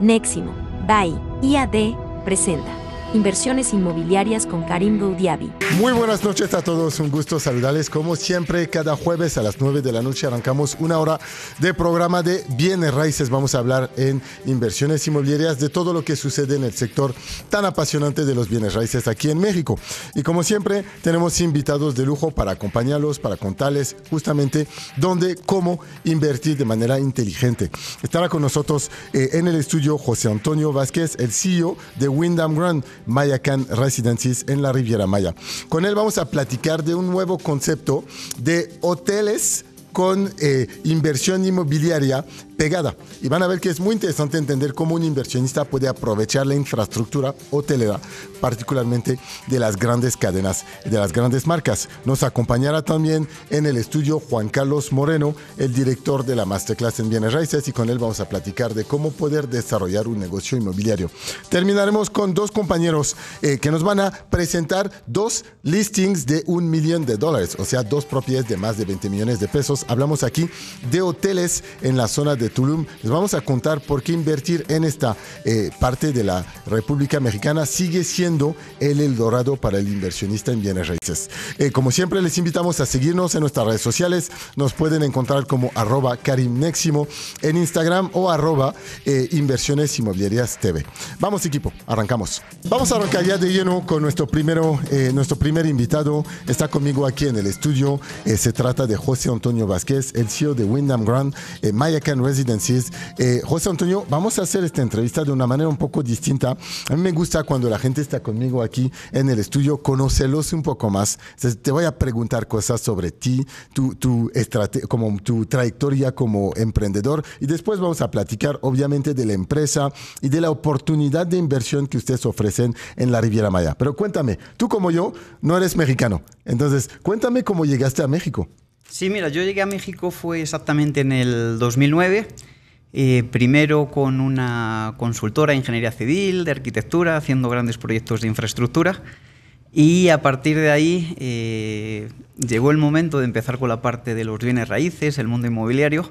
Neximo, BAI, IAD, presenta. Inversiones Inmobiliarias con Karim Boudiabi. Muy buenas noches a todos, un gusto saludarles. Como siempre, cada jueves a las 9 de la noche arrancamos una hora de programa de bienes raíces. Vamos a hablar en inversiones inmobiliarias de todo lo que sucede en el sector tan apasionante de los bienes raíces aquí en México. Y como siempre, tenemos invitados de lujo para acompañarlos, para contarles justamente dónde, cómo invertir de manera inteligente. Estará con nosotros eh, en el estudio José Antonio Vázquez, el CEO de Wyndham Grand Mayacan Residencies en la Riviera Maya. Con él vamos a platicar de un nuevo concepto de hoteles con eh, inversión inmobiliaria pegada. Y van a ver que es muy interesante entender cómo un inversionista puede aprovechar la infraestructura hotelera, particularmente de las grandes cadenas, de las grandes marcas. Nos acompañará también en el estudio Juan Carlos Moreno, el director de la Masterclass en Bienes Raíces, y con él vamos a platicar de cómo poder desarrollar un negocio inmobiliario. Terminaremos con dos compañeros eh, que nos van a presentar dos listings de un millón de dólares, o sea, dos propiedades de más de 20 millones de pesos. Hablamos aquí de hoteles en la zona de Tulum. Les vamos a contar por qué invertir en esta eh, parte de la República Mexicana sigue siendo el Eldorado para el inversionista en bienes raíces. Eh, como siempre, les invitamos a seguirnos en nuestras redes sociales. Nos pueden encontrar como arroba karimneximo en Instagram o arroba eh, inversiones inmobiliarias TV. Vamos equipo, arrancamos. Vamos a arrancar ya de lleno con nuestro, primero, nuestro primer invitado. Está conmigo aquí en el estudio. se trata de José Antonio Vázquez, el CEO de Wyndham Grand, Mayacan Residence eh, José Antonio, vamos a hacer esta entrevista de una manera un poco distinta. A mí me gusta cuando la gente está conmigo aquí en el estudio conocerlos un poco más. te voy a preguntar cosas sobre ti, tu, como tu trayectoria como emprendedor y después vamos a platicar obviamente de la empresa y de la oportunidad de inversión que ustedes ofrecen en la Riviera Maya. Pero cuéntame, tú como yo no eres mexicano. Entonces, cuéntame cómo llegaste a México. Sí, mira, yo llegué a México fue exactamente en el 2009. Eh, primero con una consultora de ingeniería civil, de arquitectura, haciendo grandes proyectos de infraestructura. Y a partir de ahí eh, llegó el momento de empezar con la parte de los bienes raíces, el mundo inmobiliario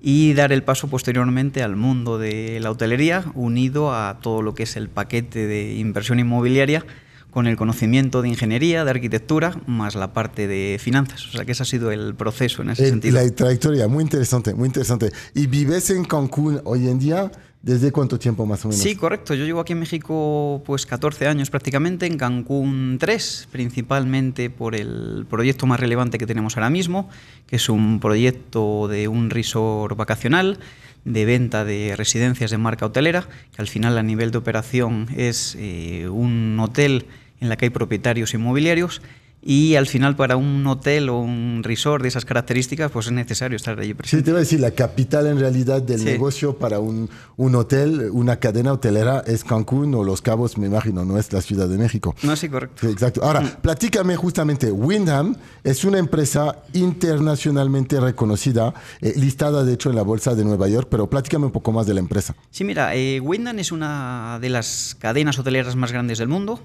y dar el paso posteriormente al mundo de la hotelería, unido a todo lo que es el paquete de inversión inmobiliaria con el conocimiento de ingeniería, de arquitectura, más la parte de finanzas. O sea que ese ha sido el proceso en ese sentido. Eh, sentido. La trayectoria, muy interesante, muy interesante. ¿Y vives en Cancún hoy en día? ¿Desde cuánto tiempo más o menos? Sí, correcto. Yo llevo aquí en México pues 14 años prácticamente, en Cancún 3, principalmente por el proyecto más relevante que tenemos ahora mismo, que es un proyecto de un resort vacacional de venta de residencias de marca hotelera, que al final a nivel de operación es eh, un hotel en la que hay propietarios inmobiliarios y al final, para un hotel o un resort de esas características, pues es necesario estar allí presente. Sí, te iba a decir, la capital en realidad del negocio para un, hotel, una cadena hotelera, es Cancún o Los Cabos, me imagino, no es la Ciudad de México. No, sí, correcto. exacto. Ahora, mm. platícame justamente, Windham es una empresa internacionalmente reconocida, eh, listada de hecho en la Bolsa de Nueva York, pero platícame un poco más de la empresa. Sí, mira, eh, Windham es una de las cadenas hoteleras más grandes del mundo.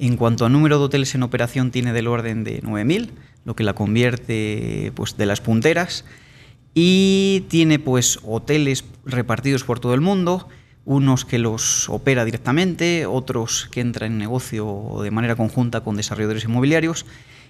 En cuanto a número de hoteles en operación, tiene del orden de 9.000, lo que la convierte pues, de las punteras. Y tiene pues, hoteles repartidos por todo el mundo, unos que los opera directamente, otros que entran en negocio de manera conjunta con desarrolladores inmobiliarios.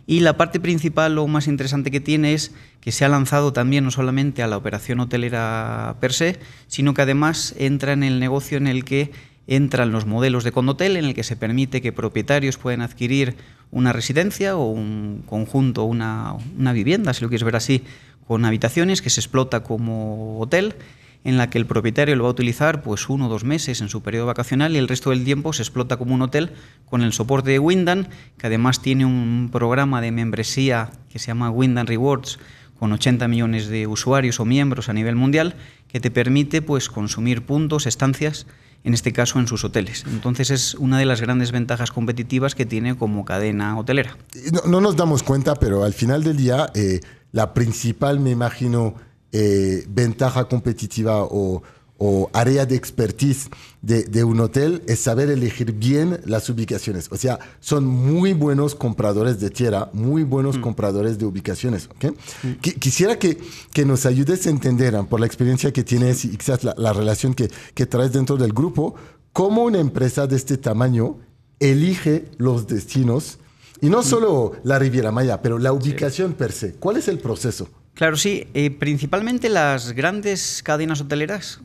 Y la parte principal o más interesante que tiene es que se ha lanzado también no solamente a la operación hotelera per se, sino que además entra en el negocio en el que entran los modelos de condotel en el que se permite que propietarios pueden adquirir una residencia o un conjunto, una, una vivienda, si lo quieres ver así, con habitaciones que se explota como hotel en la que el propietario lo va a utilizar pues uno o dos meses en su periodo vacacional y el resto del tiempo se explota como un hotel con el soporte de Windan, que además tiene un programa de membresía que se llama Windan Rewards con 80 millones de usuarios o miembros a nivel mundial que te permite pues consumir puntos, estancias en este caso en sus hoteles. Entonces es una de las grandes ventajas competitivas que tiene como cadena hotelera. Eh, no, nos damos cuenta, pero al final del día, eh, la principal, me imagino, eh, ventaja competitiva o o área de expertise de, un hotel es saber elegir bien las ubicaciones. O sea, son muy buenos compradores de tierra, muy buenos mm. compradores de ubicaciones. ¿okay? Mm. quisiera que, que, nos ayudes a entender, por la experiencia que tienes y quizás la, relación que, que, traes dentro del grupo, cómo una empresa de este tamaño elige los destinos, y no mm. solo la Riviera Maya, pero la ubicación per se. ¿Cuál es el proceso? Claro, sí. Eh, principalmente las grandes cadenas hoteleras.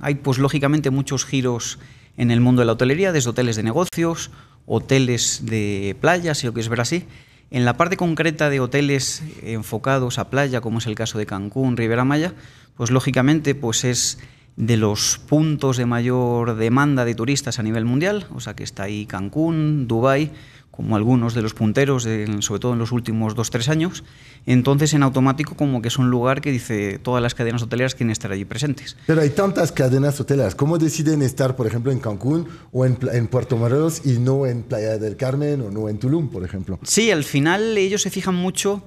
hay, pues, lógicamente, muchos giros en el mundo de la hotelería, desde hoteles de negocios, hoteles de playa, si lo quieres ver así. En la parte concreta de hoteles enfocados a playa, como es el caso de Cancún, Rivera Maya, pues lógicamente pues es de los puntos de mayor demanda de turistas a nivel mundial, o sea que está ahí Cancún, Dubái, como algunos de los punteros, eh, sobre todo en los últimos dos, tres años, entonces en automático como que es un lugar que dice todas las cadenas hoteleras quieren estar allí presentes. Pero hay tantas cadenas hoteleras, ¿cómo deciden estar, por ejemplo, en Cancún o en, Puerto Morelos y no en Playa del Carmen o no en Tulum, por ejemplo? Sí, al final ellos se fijan mucho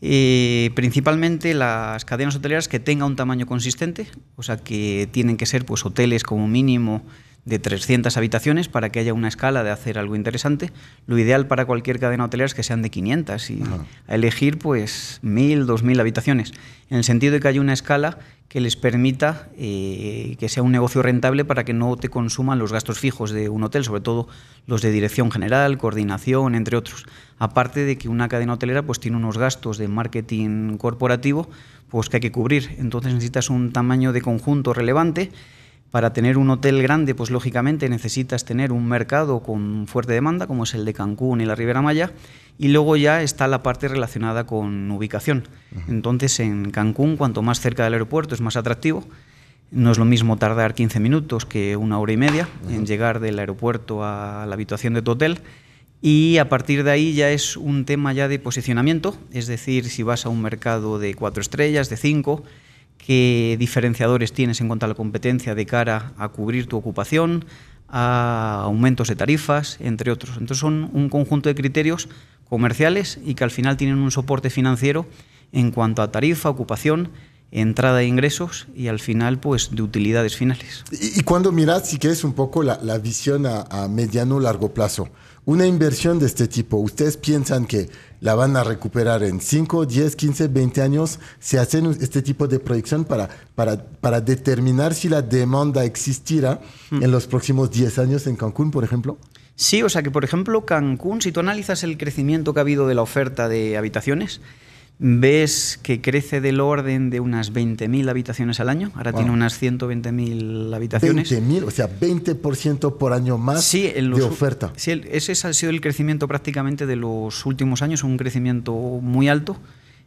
eh, principalmente las cadenas hoteleras que tengan un tamaño consistente, o sea que tienen que ser pues hoteles como mínimo de 300 habitaciones para que haya una escala de hacer algo interesante. Lo ideal para cualquier cadena hotelera es que sean de 500 y elegir pues 1.000, 2.000 habitaciones, en el sentido de que haya una escala que les permita eh, que sea un negocio rentable para que no te consuman los gastos fijos de un hotel, sobre todo los de dirección general, coordinación, entre otros. Aparte de que una cadena hotelera pues tiene unos gastos de marketing corporativo pues que hay que cubrir, entonces necesitas un tamaño de conjunto relevante para tener un hotel grande, pues lógicamente necesitas tener un mercado con fuerte demanda, como es el de Cancún y la Ribera Maya, y luego ya está la parte relacionada con ubicación. Entonces, en Cancún, cuanto más cerca del aeropuerto, es más atractivo. No es lo mismo tardar 15 minutos que una hora y media en llegar del aeropuerto a la habitación de tu hotel. Y a partir de ahí ya es un tema ya de posicionamiento, es decir, si vas a un mercado de cuatro estrellas, de cinco, qué diferenciadores tienes en cuanto a la competencia de cara a cubrir tu ocupación, a aumentos de tarifas, entre otros. Entonces son un conjunto de criterios comerciales y que al final tienen un soporte financiero en cuanto a tarifa, ocupación entrada de ingresos y al final pues de utilidades finales. Y, cuando miras, si quieres un poco la, la visión a, a mediano largo plazo, una inversión de este tipo, ¿ustedes piensan que la van a recuperar en 5, 10, 15, 20 años? ¿Se hacen este tipo de proyección para, para, para determinar si la demanda existirá mm. en los próximos 10 años en Cancún, por ejemplo? Sí, o sea que, por ejemplo, Cancún, si tú analizas el crecimiento que ha habido de la oferta de habitaciones, ves que crece del orden de unas 20.000 habitaciones al año. Ahora tiene unas 120.000 habitaciones. 20.000, o sea, 20% por año más de oferta. Sí, ese ha sido el crecimiento prácticamente de los últimos años, un crecimiento muy alto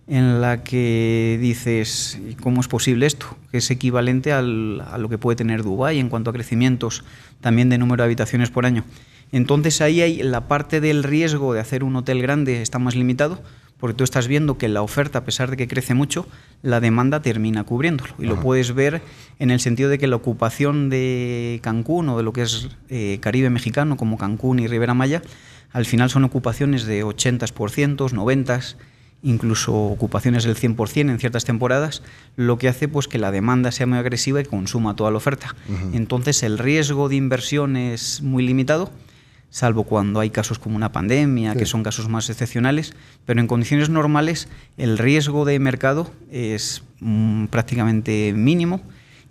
en la que dices, ¿cómo es posible esto? Que es equivalente a lo que puede tener Dubái en cuanto a crecimientos también de número de habitaciones por año. Entonces ahí hay la parte del riesgo de hacer un hotel grande está más limitado, porque tú estás viendo que la oferta, a pesar de que crece mucho, la demanda termina cubriéndolo. Y lo puedes ver en el sentido de que la ocupación de Cancún o de lo que es eh, Caribe mexicano, como Cancún y Ribera Maya, al final son ocupaciones de 80%, 90%, incluso ocupaciones del 100% en ciertas temporadas, lo que hace pues que la demanda sea muy agresiva y consuma toda la oferta. Entonces el riesgo de inversión es muy limitado salvo cuando hay casos como una pandemia, que son casos más excepcionales, pero en condiciones normales el riesgo de mercado es mm, prácticamente mínimo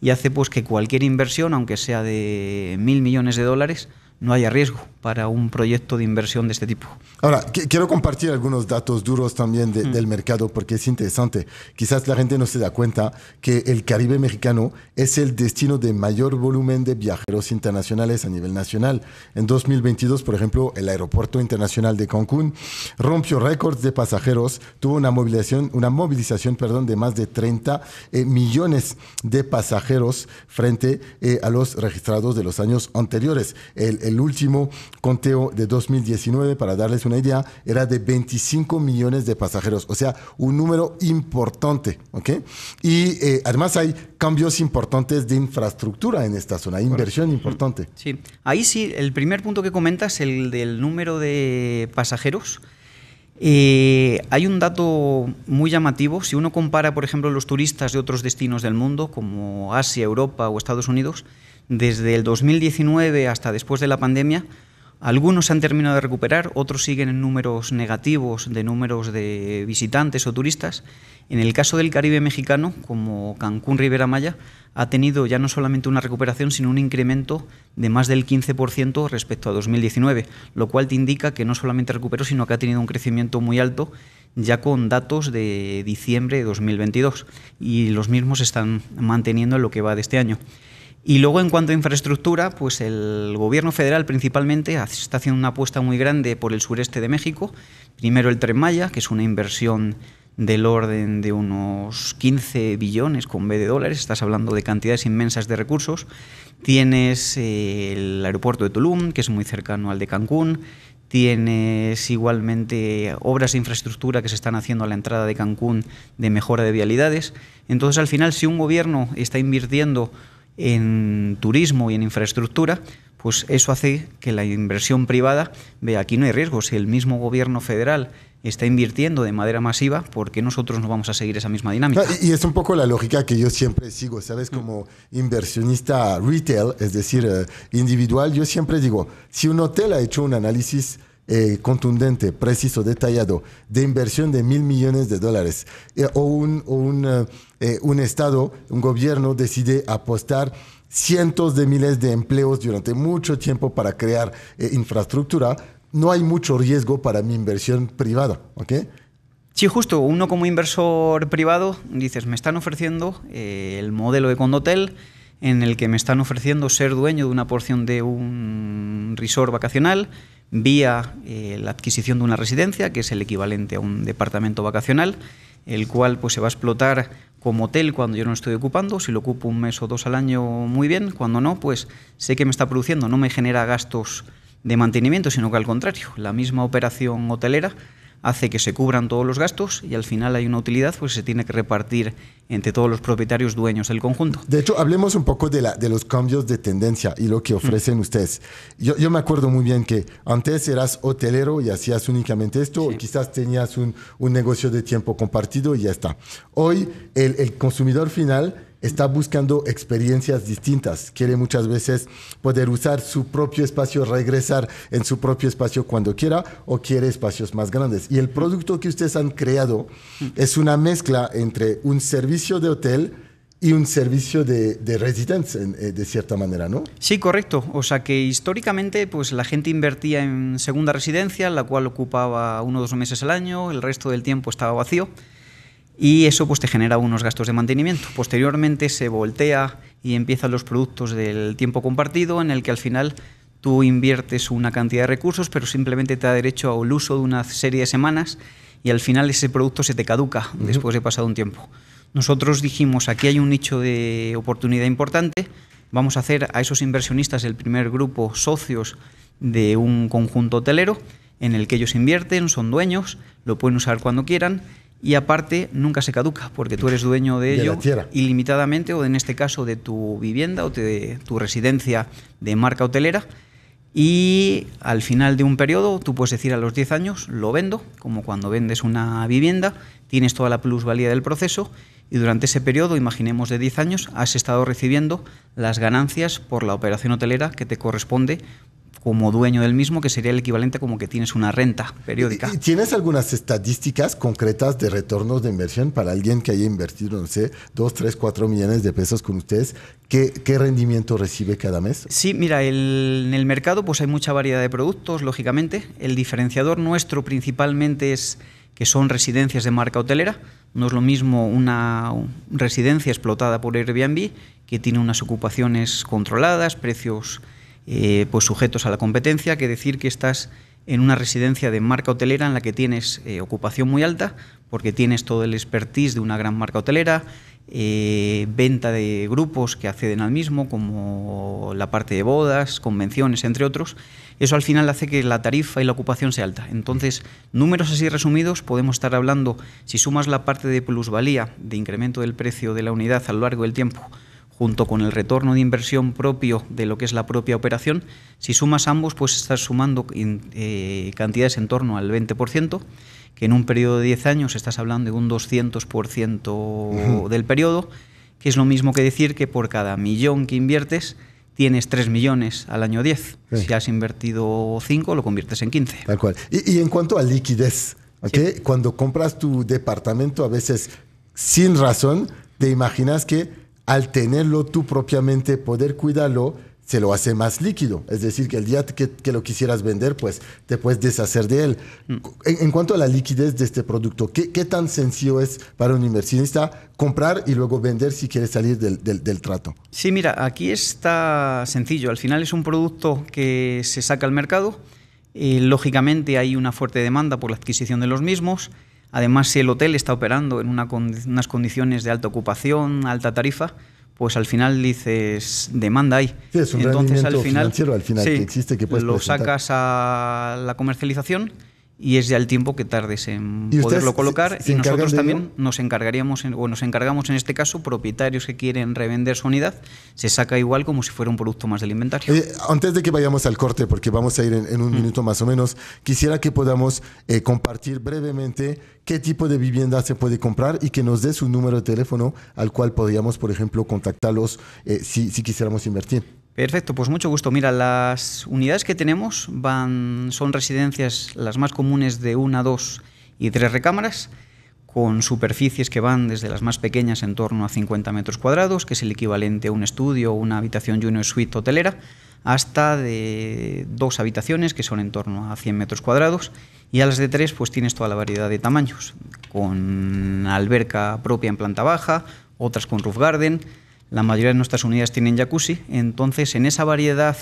y hace pues que cualquier inversión, aunque sea de mil millones de dólares, no haya riesgo para un proyecto de inversión de este tipo. Ahora, quiero compartir algunos datos duros también mm. del mercado porque es interesante. Quizás la gente no se da cuenta que el Caribe mexicano es el destino de mayor volumen de viajeros internacionales a nivel nacional. En 2022, por ejemplo, el Aeropuerto Internacional de Cancún rompió récords de pasajeros, tuvo una movilización, una movilización de más de 30 eh, millones de pasajeros frente eh, a los registrados de los años anteriores. el el último conteo de 2019, para darles una idea, era de 25 millones de pasajeros, o sea, un número importante, ¿ok? Y eh, además hay cambios importantes de infraestructura en esta zona, inversión importante. Sí, ahí sí, el primer punto que comentas, el del número de pasajeros. Eh, hay un dato muy llamativo. Si uno compara, por ejemplo, los turistas de otros destinos del mundo, como Asia, Europa o Estados Unidos, desde el 2019 hasta después de la pandemia, algunos se han terminado de recuperar, otros siguen en números negativos de números de visitantes o turistas. En el caso del Caribe mexicano, como Cancún Rivera Maya, ha tenido ya no solamente una recuperación, sino un incremento de más del 15% respecto a 2019, lo cual te indica que no solamente recuperó, sino que ha tenido un crecimiento muy alto ya con datos de diciembre de 2022 y los mismos están manteniendo en lo que va de este año. Y luego, en cuanto a infraestructura, pues el gobierno federal principalmente está haciendo una apuesta muy grande por el sureste de México. Primero el Tren Maya, que es una inversión del orden de unos 15 billones con B de dólares, estás hablando de cantidades inmensas de recursos. Tienes eh, el aeropuerto de Tulum, que es muy cercano al de Cancún. Tienes igualmente obras de infraestructura que se están haciendo a la entrada de Cancún de mejora de vialidades. Entonces, al final, si un gobierno está invirtiendo en turismo y en infraestructura, pues eso hace que la inversión privada vea aquí no hay riesgo. Si el mismo gobierno federal está invirtiendo de manera masiva, ¿por qué nosotros no vamos a seguir esa misma dinámica? Y es un poco la lógica que yo siempre sigo, ¿sabes? Mm. Como inversionista retail, es decir, eh, individual, yo siempre digo, si un hotel ha hecho un análisis eh, contundente, preciso, detallado, de inversión de mil millones de dólares, eh, o un... Eh, un Estado, un gobierno decide apostar cientos de miles de empleos durante mucho tiempo para crear eh, infraestructura, no hay mucho riesgo para mi inversión privada. ¿ok? Sí, justo, uno como inversor privado, dices, me están ofreciendo eh, el modelo de Condotel en el que me están ofreciendo ser dueño de una porción de un resort vacacional vía la adquisición de una residencia, que es el equivalente a un departamento vacacional, el cual pues, se va a explotar como hotel cuando yo no estoy ocupando, si lo ocupo un mes o dos al año muy bien, cuando no, pues sé que me está produciendo, no me genera gastos de mantenimiento, sino que al contrario, la misma operación hotelera hace que se cubran todos los gastos y al final hay una utilidad pues se tiene que repartir entre todos los propietarios dueños del conjunto. De hecho, hablemos un poco de, la, de los cambios de tendencia y lo que ofrecen mm. ustedes. Yo, me acuerdo muy bien que antes eras hotelero y hacías únicamente esto, quizás tenías un, negocio de tiempo compartido y ya está. Hoy el, el consumidor final está buscando experiencias distintas, quiere muchas veces poder usar su propio espacio, regresar en su propio espacio cuando quiera o quiere espacios más grandes. Y el producto que ustedes han creado es una mezcla entre un servicio de hotel, y un servicio de, de residence, eh, de cierta manera, ¿no? Sí, correcto. O sea que históricamente pues, la gente invertía en segunda residencia, la cual ocupaba uno o dos meses al año, el resto del tiempo estaba vacío y eso pues te genera unos gastos de mantenimiento. Posteriormente se voltea y empiezan los productos del tiempo compartido en el que al final tú inviertes una cantidad de recursos pero simplemente te da derecho al uso de una serie de semanas y al final ese producto se te caduca después de pasado un tiempo. Nosotros dijimos, aquí hay un nicho de oportunidad importante, vamos a hacer a esos inversionistas el primer grupo socios de un conjunto hotelero en el que ellos invierten, son dueños, lo pueden usar cuando quieran y aparte nunca se caduca porque tú eres dueño de, ello ilimitadamente o en este caso de tu vivienda o de tu residencia de marca hotelera y al final de un periodo tú puedes decir a los 10 años lo vendo, como cuando vendes una vivienda, tienes toda la plusvalía del proceso y durante ese periodo, imaginemos de 10 años, has estado recibiendo las ganancias por la operación hotelera que te corresponde como dueño del mismo, que sería el equivalente como que tienes una renta periódica. ¿Tienes algunas estadísticas concretas de retornos de inversión para alguien que haya invertido, no sé, 2, 3, 4 millones de pesos con ustedes? ¿Qué, rendimiento recibe cada mes? Sí, mira, en el mercado pues hay mucha variedad de productos, lógicamente. El diferenciador nuestro principalmente es que son residencias de marca hotelera. No es lo mismo una residencia explotada por Airbnb, que tiene unas ocupaciones controladas, precios eh, pues sujetos a la competencia que decir que estás en una residencia de marca hotelera en la que tienes eh, ocupación muy alta, porque tienes todo el expertise de una gran marca hotelera, eh, venta de grupos que acceden al mismo, como la parte de bodas, convenciones, entre otros. Eso al final hace que la tarifa y la ocupación sea alta. Entonces, números así resumidos, podemos estar hablando, si sumas la parte de plusvalía, de incremento del precio de la unidad a lo largo del tiempo, junto con el retorno de inversión propio de lo que es la propia operación, si sumas ambos, pues estás sumando eh, cantidades en torno al 20%, que en un periodo de 10 años estás hablando de un 200% del periodo, que es lo mismo que decir que por cada millón que inviertes, tienes 3 millones al año 10. Si has invertido 5, lo conviertes en 15. Tal cual. Y, en cuanto a liquidez, ¿okay? cuando compras tu departamento, a veces sin razón, te imaginas que al tenerlo tú propiamente, poder cuidarlo, se lo hace más líquido. Es decir, que el día que, lo quisieras vender, pues te puedes deshacer de él. Mm. En, cuanto a la liquidez de este producto, ¿qué, tan sencillo es para un inversionista comprar y luego vender si quiere salir del, trato? Sí, mira, aquí está sencillo. Al final es un producto que se saca al mercado. Eh, lógicamente hay una fuerte demanda por la adquisición de los mismos. Además, si el hotel está operando en unas condiciones de alta ocupación, alta tarifa, pues al final dices demanda hay. Entonces, al final, final que existe que lo sacas a la comercialización y es ya el tiempo que tardes en poderlo colocar. y nosotros también nos encargaríamos, o nos encargamos en este caso, propietarios que quieren revender su unidad, se saca igual como si fuera un producto más del inventario. antes de que vayamos al corte, porque vamos a ir en, un mm. minuto más o menos, quisiera que podamos eh, compartir brevemente qué tipo de vivienda se puede comprar y que nos dé su número de teléfono al cual podríamos, por ejemplo, contactarlos eh, si quisiéramos invertir. Perfecto, pues mucho gusto. Mira, las unidades que tenemos van, son residencias las más comunes de una, dos y tres recámaras, con superficies que van desde las más pequeñas en torno a 50 metros cuadrados, que es el equivalente a un estudio o una habitación junior suite hotelera, hasta de dos habitaciones, que son en torno a 100 metros cuadrados, y a las de tres pues tienes toda la variedad de tamaños, con alberca propia en planta baja, otras con roof garden, la mayoría de nuestras unidades tienen jacuzzi, entonces en esa variedad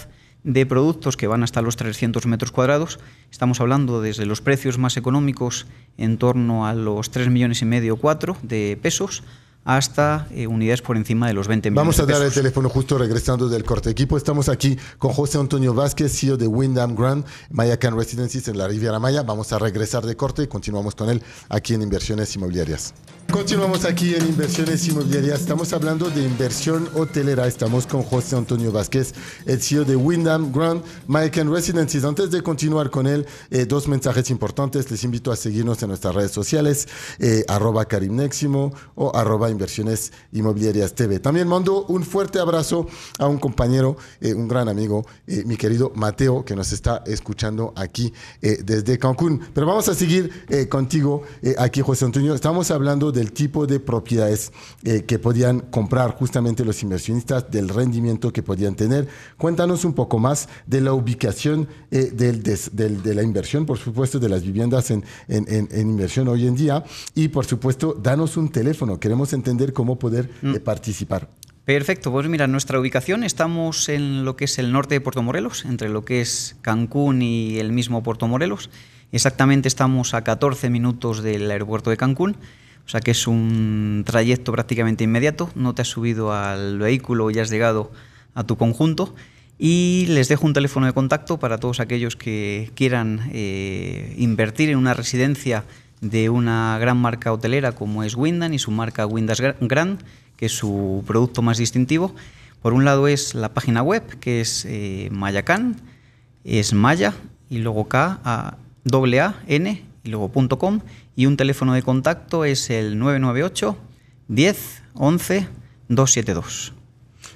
de productos que van hasta los 300 metros cuadrados. Estamos hablando desde los precios más económicos en torno a los 3 millones y medio o 4 de pesos hasta eh, unidades por encima de los 20 millones. Vamos a dar el teléfono justo regresando del corte. Equipo, estamos aquí con José Antonio Vázquez, CEO de Windham Grand, Mayacan Residencies en la Riviera Maya. Vamos a regresar de corte y continuamos con él aquí en Inversiones Inmobiliarias. Continuamos aquí en Inversiones Inmobiliarias. Estamos hablando de inversión hotelera. Estamos con José Antonio Vázquez, el CEO de Wyndham Grand and Residences. Antes de continuar con él, eh, dos mensajes importantes. Les invito a seguirnos en nuestras redes sociales, eh, arroba carimneximo o arroba inversiones inmobiliarias TV. También mando un fuerte abrazo a un compañero, eh, un gran amigo, mi querido Mateo, que nos está escuchando aquí desde Cancún. Pero vamos a seguir contigo aquí, José Antonio. Estamos hablando de del tipo de propiedades eh, que podían comprar justamente los inversionistas, del rendimiento que podían tener. Cuéntanos un poco más de la ubicación eh, de la inversión, por supuesto, de las viviendas en, inversión hoy en día y, por supuesto, danos un teléfono. Queremos entender cómo poder eh, mm. participar. Perfecto, pues mira, nuestra ubicación estamos en lo que es el norte de Puerto Morelos, entre lo que es Cancún y el mismo Puerto Morelos. Exactamente estamos a 14 minutos del aeropuerto de Cancún o sea que es un trayecto prácticamente inmediato, no te has subido al vehículo y has llegado a tu conjunto. Y les dejo un teléfono de contacto para todos aquellos que quieran eh, invertir en una residencia de una gran marca hotelera como es Windan y su marca Windas Grand, que es su producto más distintivo. Por un lado es la página web, que es eh, Mayacan, es Maya y luego K, A, -A N y luego .com y un teléfono de contacto es el 998 10 11 272.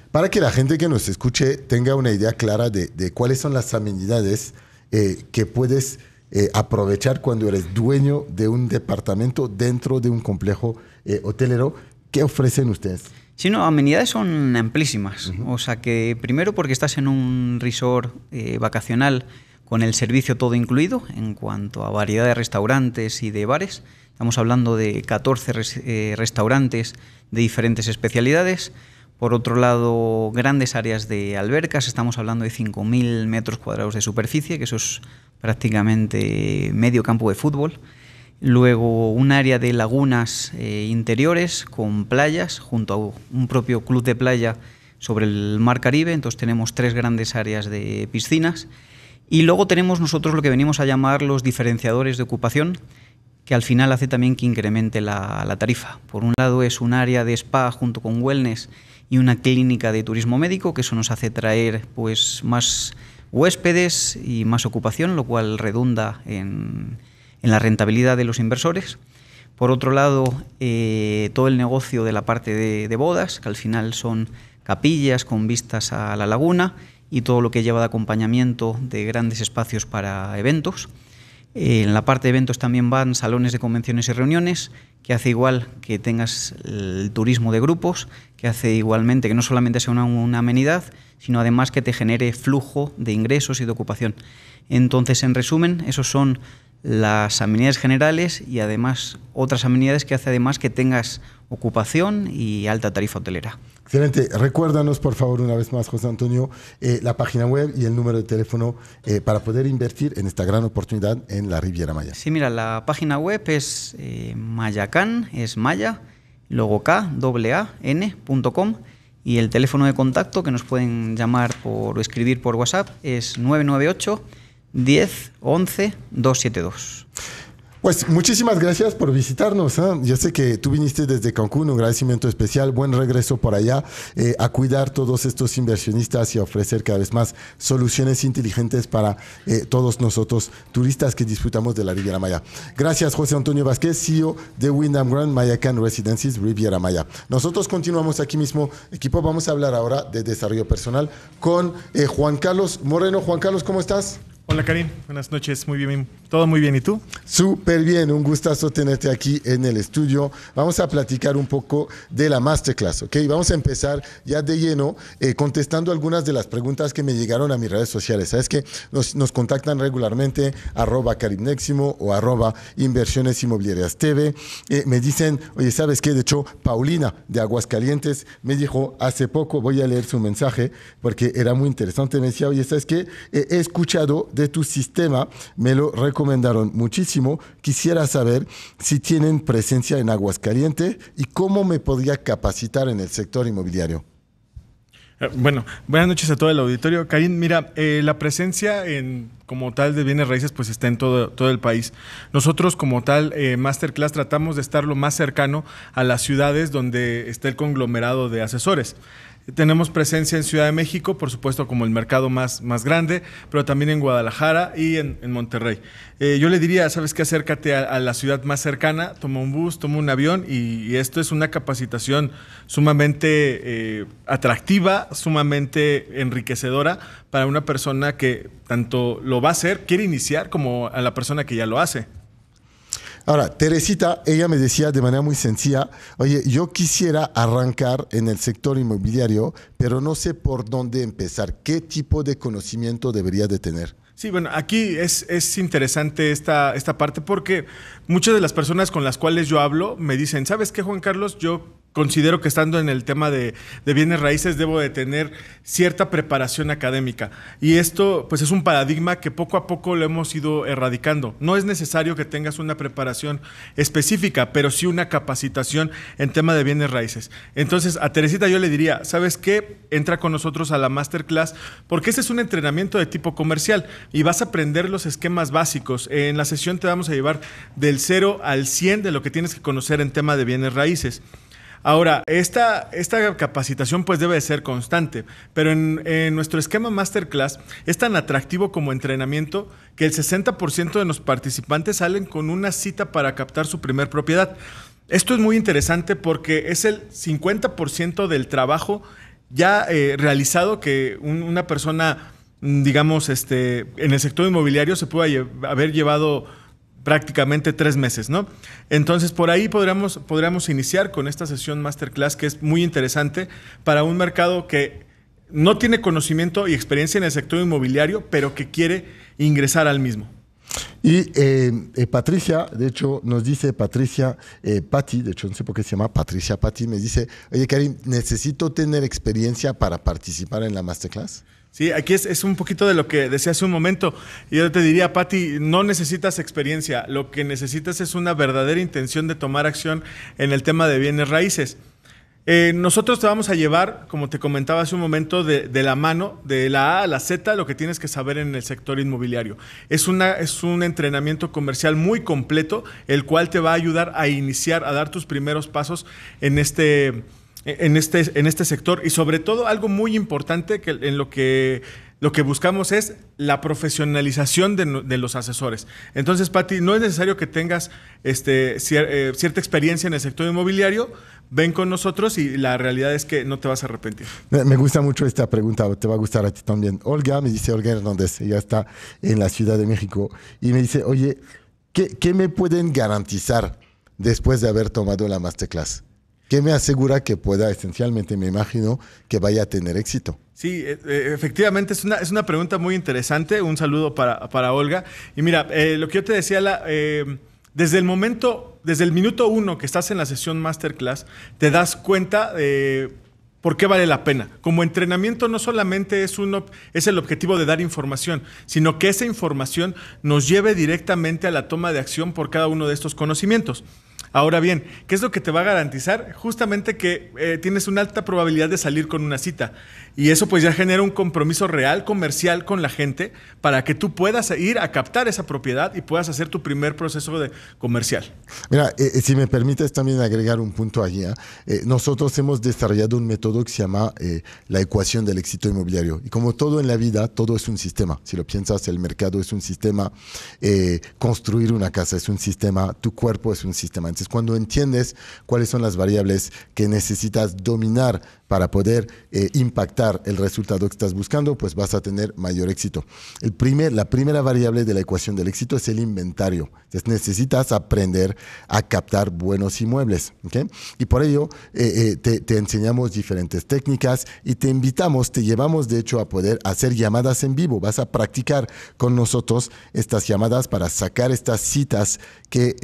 Para que la gente que nos escuche tenga una idea clara de, cuáles son las amenidades eh, que puedes eh, aprovechar cuando eres dueño de un departamento dentro de un complejo eh, hotelero, ¿qué ofrecen ustedes? Sí, no, amenidades son amplísimas. O sea que primero porque estás en un resort vacacional con el servicio todo incluido en cuanto a variedad de restaurantes y de bares. Estamos hablando de 14 eh, restaurantes de diferentes especialidades. Por otro lado, grandes áreas de albercas, estamos hablando de 5.000 metros cuadrados de superficie, que eso es prácticamente medio campo de fútbol. Luego un área de lagunas eh, interiores con playas, junto a un propio club de playa sobre el Mar Caribe. Entonces tenemos tres grandes áreas de piscinas y luego tenemos nosotros lo que venimos a llamar los diferenciadores de ocupación, que al final hace también que incremente la, tarifa. Por un lado es un área de spa junto con wellness y una clínica de turismo médico, que eso nos hace traer pues, más huéspedes y más ocupación, lo cual redunda en, la rentabilidad de los inversores. Por otro lado, eh, todo el negocio de la parte de, bodas, que al final son capillas con vistas a la laguna, y todo lo que lleva de acompañamiento de grandes espacios para eventos. En la parte de eventos también van salones de convenciones y reuniones, que hace igual que tengas el turismo de grupos, que hace igualmente que no solamente sea una, amenidad, sino además que te genere flujo de ingresos y de ocupación. Entonces, en resumen, esos son las amenidades generales y además otras amenidades que hace además que tengas ocupación y alta tarifa hotelera. Excelente. Recuérdanos, por favor, una vez más, José Antonio, eh, la página web y el número de teléfono eh, para poder invertir en esta gran oportunidad en la Riviera Maya. Sí, mira, la página web es eh, mayacan, es maya, luego k, doble y el teléfono de contacto que nos pueden llamar por, o escribir por WhatsApp es 998 10 11 272. Pues muchísimas gracias por visitarnos. ¿eh? ya sé que tú viniste desde Cancún, un agradecimiento especial, buen regreso por allá, eh, a cuidar todos estos inversionistas y a ofrecer cada vez más soluciones inteligentes para eh, todos nosotros, turistas que disfrutamos de la Riviera Maya. Gracias, José Antonio Vázquez, CEO de windham Grand Mayacan Residences Riviera Maya. Nosotros continuamos aquí mismo, equipo, vamos a hablar ahora de desarrollo personal con Juan Carlos Moreno. Juan Carlos, ¿cómo estás? Hola Karim, buenas noches, muy bien, todo muy bien, ¿y tú? Súper bien, un gustazo tenerte aquí en el estudio. Vamos a platicar un poco de la masterclass, ¿ok? Vamos a empezar ya de lleno eh, contestando algunas de las preguntas que me llegaron a mis redes sociales. Sabes que nos, contactan regularmente, arroba caribneximo o arroba inversiones inmobiliarias TV. Eh, me dicen, oye, ¿sabes qué? De hecho, Paulina de Aguascalientes me dijo hace poco, voy a leer su mensaje porque era muy interesante. Me decía, oye, ¿sabes qué? he escuchado de tu sistema, me lo recomiendo recomendaron muchísimo. Quisiera saber si tienen presencia en Aguascalientes y cómo me podría capacitar en el sector inmobiliario. Eh, bueno, buenas noches a todo el auditorio. Karin mira, eh, la presencia en, como tal de bienes raíces pues está en todo, todo el país. Nosotros como tal, eh, Masterclass, tratamos de estar lo más cercano a las ciudades donde está el conglomerado de asesores. Tenemos presencia en Ciudad de México, por supuesto, como el mercado más, grande, pero también en Guadalajara y en, Monterrey. Eh, yo le diría, sabes que acércate a, la ciudad más cercana, toma un bus, toma un avión y, esto es una capacitación sumamente eh, atractiva, sumamente enriquecedora para una persona que tanto lo va a hacer, quiere iniciar, como a la persona que ya lo hace. Ahora, Teresita, ella me decía de manera muy sencilla, oye, yo quisiera arrancar en el sector inmobiliario, pero no sé por dónde empezar. ¿Qué tipo de conocimiento debería de tener? Sí, bueno, aquí es, es interesante esta, esta parte porque muchas de las personas con las cuales yo hablo me dicen, ¿sabes qué, Juan Carlos? Yo considero que estando en el tema de, bienes raíces debo de tener cierta preparación académica. Y esto pues es un paradigma que poco a poco lo hemos ido erradicando. No es necesario que tengas una preparación específica, pero sí una capacitación en tema de bienes raíces. Entonces a Teresita yo le diría, ¿sabes qué? Entra con nosotros a la masterclass porque este es un entrenamiento de tipo comercial y vas a aprender los esquemas básicos. En la sesión te vamos a llevar del 0 al 100 de lo que tienes que conocer en tema de bienes raíces. Ahora, esta, esta capacitación pues debe de ser constante, pero en, nuestro esquema masterclass es tan atractivo como entrenamiento que el 60% de los participantes salen con una cita para captar su primer propiedad. Esto es muy interesante porque es el 50% del trabajo ya eh, realizado que una persona, mm, digamos, este, en el sector inmobiliario se puede haber llevado prácticamente tres meses, ¿no? Entonces, por ahí podríamos, iniciar con esta sesión masterclass que es muy interesante para un mercado que no tiene conocimiento y experiencia en el sector inmobiliario, pero que quiere ingresar al mismo. Y eh, eh, Patricia, de hecho, nos dice Patricia eh, Patti, de hecho no sé por qué se llama Patricia Patti, me dice, oye Karim, necesito tener experiencia para participar en la masterclass. Sí, aquí es, un poquito de lo que decía hace un momento. Yo te diría, Patti, no necesitas experiencia, lo que necesitas es una verdadera intención de tomar acción en el tema de bienes raíces. Eh, nosotros te vamos a llevar, como te comentaba hace un momento, de, la mano, de la A a la Z, lo que tienes que saber en el sector inmobiliario. Es, es un entrenamiento comercial muy completo, el cual te va a ayudar a iniciar, a dar tus primeros pasos en este en este, en este sector y sobre todo algo muy importante que, en lo que lo que buscamos es la profesionalización de, los asesores. Entonces, Pati, no es necesario que tengas este, eh, cierta experiencia en el sector inmobiliario. Ven con nosotros y la realidad es que no te vas a arrepentir. Me gusta mucho esta pregunta, te va a gustar a ti también. Olga, me dice Olga Hernández, ella está en la Ciudad de México, y me dice, oye, ¿qué, qué me pueden garantizar después de haber tomado la masterclass? ¿Qué me asegura que pueda, esencialmente, me imagino, que vaya a tener éxito. Sí, e, e, efectivamente, es una, pregunta muy interesante. Un saludo para, Olga. Y mira, eh, lo que yo te decía, eh, desde el momento, desde el minuto uno que estás en la sesión masterclass, te das cuenta de... ¿Por qué vale la pena? Como entrenamiento no solamente es, uno, es el objetivo de dar información, sino que esa información nos lleve directamente a la toma de acción por cada uno de estos conocimientos. Ahora bien, ¿qué es lo que te va a garantizar? Justamente que eh, tienes una alta probabilidad de salir con una cita. Y eso pues ya genera un compromiso real comercial con la gente para que tú puedas ir a captar esa propiedad y puedas hacer tu primer proceso de comercial. Mira, eh, eh, si me permites también agregar un punto allí. ¿ah? nosotros hemos desarrollado un método que se llama la ecuación del éxito inmobiliario. Y como todo en la vida, todo es un sistema. Si lo piensas, el mercado es un sistema, construir una casa es un sistema, tu cuerpo es un sistema. Entonces, cuando entiendes cuáles son las variables que necesitas dominar para poder eh, impactar el resultado que estás buscando, pues vas a tener mayor éxito. El primer, la primera variable de la ecuación del éxito es el inventario. Entonces necesitas aprender a captar buenos inmuebles. Y por ello eh, eh, te, enseñamos diferentes técnicas y te invitamos, te llevamos de hecho a poder hacer llamadas en vivo. Vas a practicar con nosotros estas llamadas para sacar estas citas que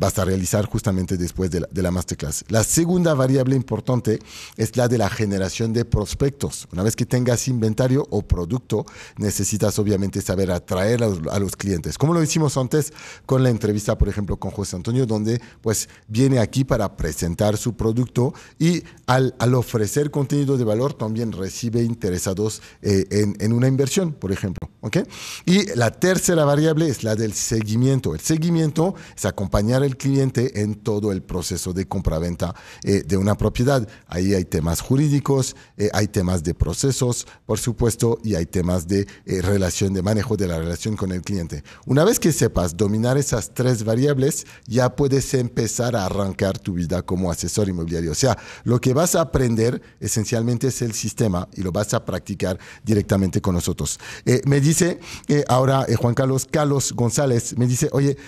vas a realizar justamente después de la, de la masterclass. La segunda variable importante es la de la generación de prospectos. Una vez que tengas inventario o producto, necesitas obviamente saber atraer a los, clientes. Como lo hicimos antes con la entrevista, por ejemplo, con José Antonio, donde pues viene aquí para presentar su producto y al, ofrecer contenido de valor también recibe interesados eh, en, una inversión, por ejemplo. ok Y la tercera variable es la del seguimiento. El seguimiento es acompañar al cliente en todo el proceso de compraventa eh, de una propiedad. Ahí hay temas jurídicos, eh, hay temas de procesos, por supuesto, y hay temas de eh, relación, de manejo de la relación con el cliente. Una vez que sepas dominar esas tres variables, ya puedes empezar a arrancar tu vida como asesor inmobiliario. O sea, lo que vas a aprender esencialmente es el sistema y lo vas a practicar directamente con nosotros. Eh, me dice ahora Juan Carlos, Carlos González, me dice, oye,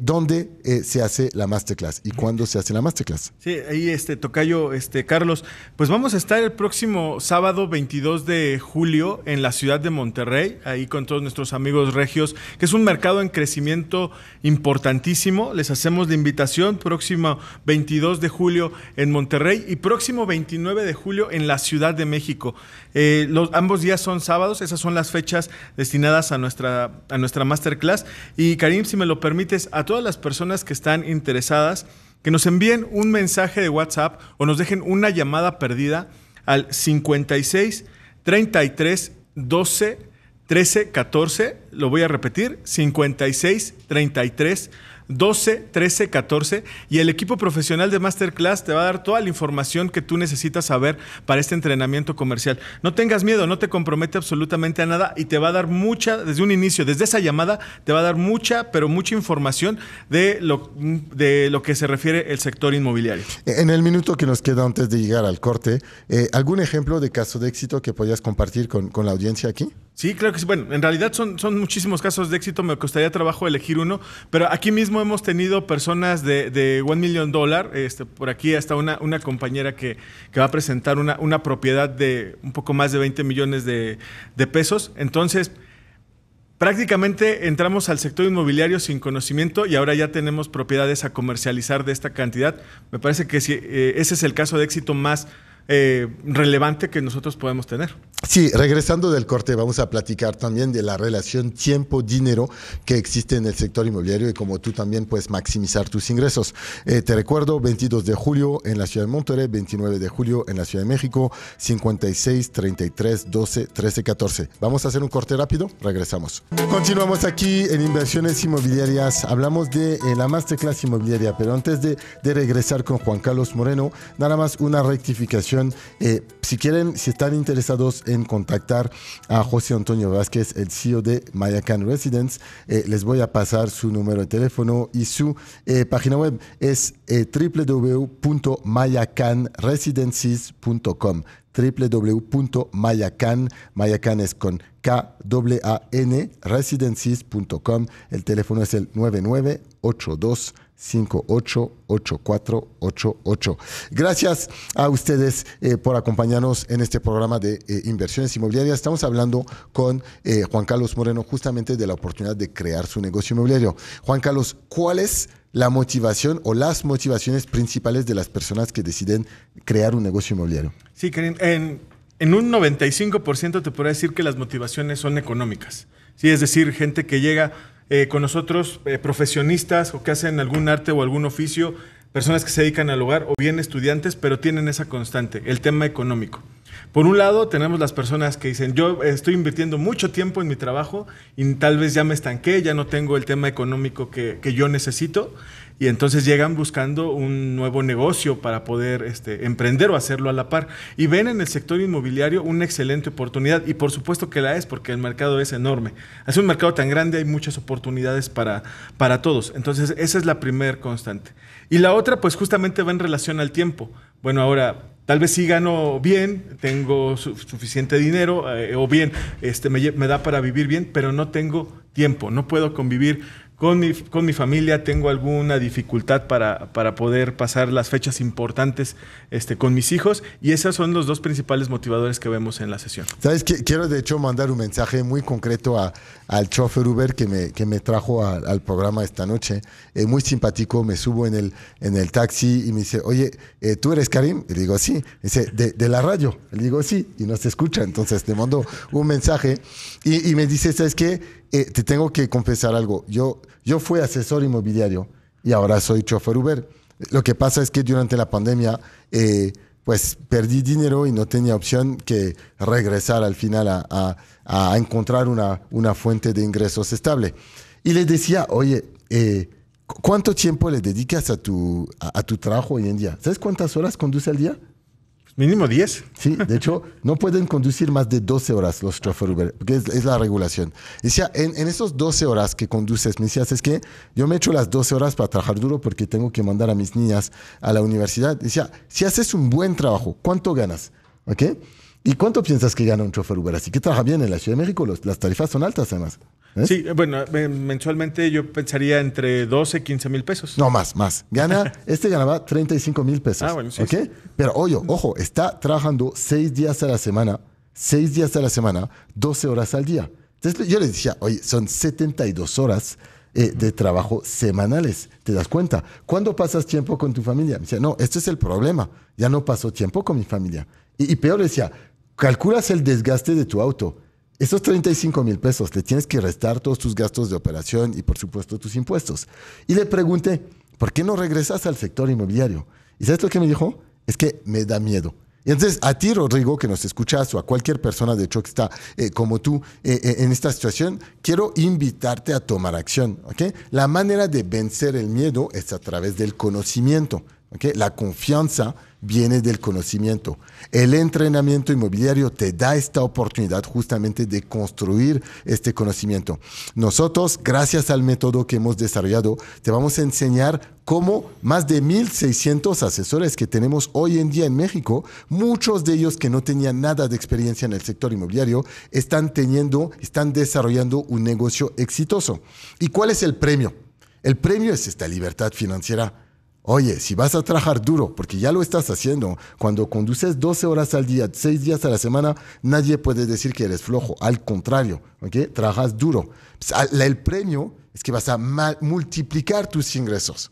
¿dónde se hace la masterclass y cuándo se hace la masterclass? Sí, ahí este, Tocayo, este, Carlos, pues vamos vamos a estar el próximo sábado 22 de julio en la ciudad de Monterrey, ahí con todos nuestros amigos regios, que es un mercado en crecimiento importantísimo. Les hacemos la invitación próximo 22 de julio en Monterrey y próximo 29 de julio en la Ciudad de México. Eh, los, ambos días son sábados, esas son las fechas destinadas a nuestra, a nuestra masterclass. Y Karim, si me lo permites, a todas las personas que están interesadas, que nos envíen un mensaje de WhatsApp o nos dejen una llamada perdida al 56 33 12 13 14. Lo voy a repetir: 56 33 12 12, 13, 14 y el equipo profesional de Masterclass te va a dar toda la información que tú necesitas saber para este entrenamiento comercial. No tengas miedo, no te compromete absolutamente a nada y te va a dar mucha, desde un inicio, desde esa llamada, te va a dar mucha, pero mucha información de lo, de lo que se refiere el sector inmobiliario. En el minuto que nos queda antes de llegar al corte, eh, ¿algún ejemplo de caso de éxito que podías compartir con, la audiencia aquí? Sí, claro que sí. Bueno, en realidad son, son muchísimos casos de éxito, me costaría trabajo elegir uno, pero aquí mismo hemos tenido personas de, de millón Million este, por aquí hasta una, compañera que, va a presentar una, propiedad de un poco más de 20 millones de, de pesos. Entonces, Prácticamente entramos al sector inmobiliario sin conocimiento y ahora ya tenemos propiedades a comercializar de esta cantidad. Me parece que eh, ese es el caso de éxito más, eh, relevante que nosotros podemos tener. Sí, regresando del corte, vamos a platicar también de la relación tiempo-dinero que existe en el sector inmobiliario y cómo tú también puedes maximizar tus ingresos. Eh, te recuerdo, 22 de julio en la Ciudad de Monterrey, 29 de julio en la Ciudad de México, 56, 33, 12, 13, 14. Vamos a hacer un corte rápido, regresamos. Continuamos aquí en Inversiones Inmobiliarias. Hablamos de eh, la masterclass inmobiliaria, pero antes de regresar con Juan Carlos Moreno, nada más una rectificación eh, si quieren, si están interesados en contactar a José Antonio Vázquez, el CEO de Mayacan Residence, eh, les voy a pasar su número de teléfono y su eh, página web es www.mayacanresidences.com. www.mayacan, Mayacan es con k a n El teléfono es el 9982 588488. Gracias a ustedes eh, por acompañarnos en este programa de eh, inversiones inmobiliarias. Estamos hablando con eh, Juan Carlos Moreno justamente de la oportunidad de crear su negocio inmobiliario. Juan Carlos, ¿cuál es la motivación o las motivaciones principales de las personas que deciden crear un negocio inmobiliario? Sí, Karim, en, un 95% te puedo decir que las motivaciones son económicas. Sí, es decir, gente que llega eh, con nosotros eh, profesionistas o que hacen algún arte o algún oficio, personas que se dedican al hogar o bien estudiantes, pero tienen esa constante, el tema económico. Por un lado, tenemos las personas que dicen, yo estoy invirtiendo mucho tiempo en mi trabajo y tal vez ya me estanqué, ya no tengo el tema económico que, yo necesito. Y entonces llegan buscando un nuevo negocio para poder este, emprender o hacerlo a la par. Y ven en el sector inmobiliario una excelente oportunidad. Y por supuesto que la es, porque el mercado es enorme. Es un mercado tan grande, hay muchas oportunidades para, para todos. Entonces, esa es la primera constante. Y la otra, pues justamente va en relación al tiempo. Bueno, ahora Tal vez sí gano bien, tengo suficiente dinero, eh, o bien este, me da para vivir bien, pero no tengo tiempo, no puedo convivir con mi, con mi familia tengo alguna dificultad para, para, poder pasar las fechas importantes este, con mis hijos y esos son los dos principales motivadores que vemos en la sesión. ¿Sabes qué? Quiero de hecho mandar un mensaje muy concreto al chofer Uber que me, que me trajo al programa esta noche. es muy simpático, me subo en el, en el taxi y me dice, oye, eh, ¿tú eres Karim? Le digo, sí. dice, de, la radio. Le digo, sí. Y no se escucha. Entonces te mando un mensaje y, y me dice, ¿sabes qué? Eh, te tengo que confesar algo. Yo, yo fui asesor inmobiliario y ahora soy chofer Uber. Lo que pasa es que durante la pandemia, eh, pues perdí dinero y no tenía opción que regresar al final a, a, encontrar una, una, fuente de ingresos estable. Y le decía, oye, eh, ¿cuánto tiempo le dedicas a tu, a, tu trabajo hoy en día? ¿Sabes cuántas horas conduce al día? Mínimo 10. Sí, de hecho, no pueden conducir más de 12 horas los chofer Uber, porque es, la regulación. Y en, en esos 12 horas que conduces, me decías, es que yo me echo las 12 horas para trabajar duro porque tengo que mandar a mis niñas a la universidad. Decía, si haces un buen trabajo, ¿cuánto ganas? ¿Ok? ¿Y cuánto piensas que gana un chofer Uber? Así que trabaja bien en la Ciudad de México, las tarifas son altas además. ¿eh? Sí, bueno, eh, mensualmente yo pensaría entre 12, 15 mil pesos. No, más, más. Gana, este ganaba 35 mil pesos. Ah, bueno, sí. Pero oye, ojo, está trabajando seis días a la semana, seis días a la semana, 12 horas al día. Entonces yo le decía, oye, son 72 horas eh, de trabajo semanales. ¿Te das cuenta? ¿Cuándo pasas tiempo con tu familia? Me decía, no, este es el problema. Ya no paso tiempo con mi familia. Y, y peor decía, calculas el desgaste de tu auto. Esos 35 mil pesos le tienes que restar todos tus gastos de operación y por supuesto tus impuestos. Y le pregunté, ¿por qué no regresas al sector inmobiliario? ¿Y sabes lo que me dijo? Es que me da miedo. Y entonces a ti, Rodrigo, que nos escuchas, o a cualquier persona, de hecho, que está eh, como tú eh, eh, en esta situación, quiero invitarte a tomar acción. ¿okay? La manera de vencer el miedo es a través del conocimiento, ¿okay? la confianza viene del conocimiento. El entrenamiento inmobiliario te da esta oportunidad justamente de construir este conocimiento. Nosotros, gracias al método que hemos desarrollado, te vamos a enseñar cómo más de 1.600 asesores que tenemos hoy en día en México, muchos de ellos que no tenían nada de experiencia en el sector inmobiliario, están teniendo, están desarrollando un negocio exitoso. ¿Y cuál es el premio? El premio es esta libertad financiera Oye, si vas a trabajar duro, porque ya lo estás haciendo, cuando conduces 12 horas al día, 6 días a la semana, nadie puede decir que eres flojo. Al contrario, Trabajas duro. Pues, el premio es que vas a multiplicar tus ingresos.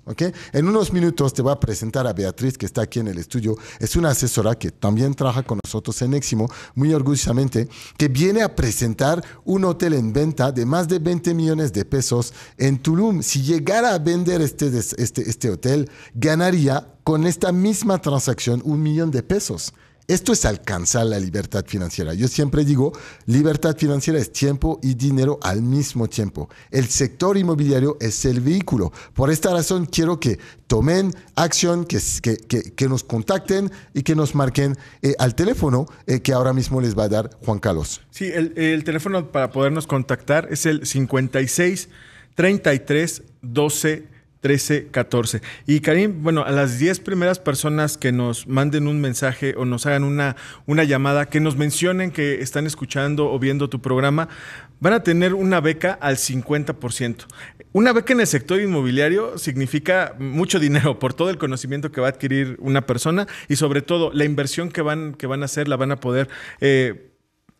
En unos minutos te voy a presentar a Beatriz, que está aquí en el estudio. Es una asesora que también trabaja con nosotros en Éximo, muy orgullosamente, que viene a presentar un hotel en venta de más de 20 millones de pesos en Tulum. Si llegara a vender este, este, este hotel, ganaría con esta misma transacción un millón de pesos. Esto es alcanzar la libertad financiera. Yo siempre digo, libertad financiera es tiempo y dinero al mismo tiempo. El sector inmobiliario es el vehículo. Por esta razón quiero que tomen acción, que, nos contacten y que nos marquen eh, al teléfono eh, que ahora mismo les va a dar Juan Carlos. Sí, el, el teléfono para podernos contactar es el 56 33 12 13, 14. Y Karim, bueno, a las 10 primeras personas que nos manden un mensaje o nos hagan una, una llamada, que nos mencionen que están escuchando o viendo tu programa, van a tener una beca al 50%. Una beca en el sector inmobiliario significa mucho dinero por todo el conocimiento que va a adquirir una persona y sobre todo la inversión que van, que van a hacer la van a poder... Eh,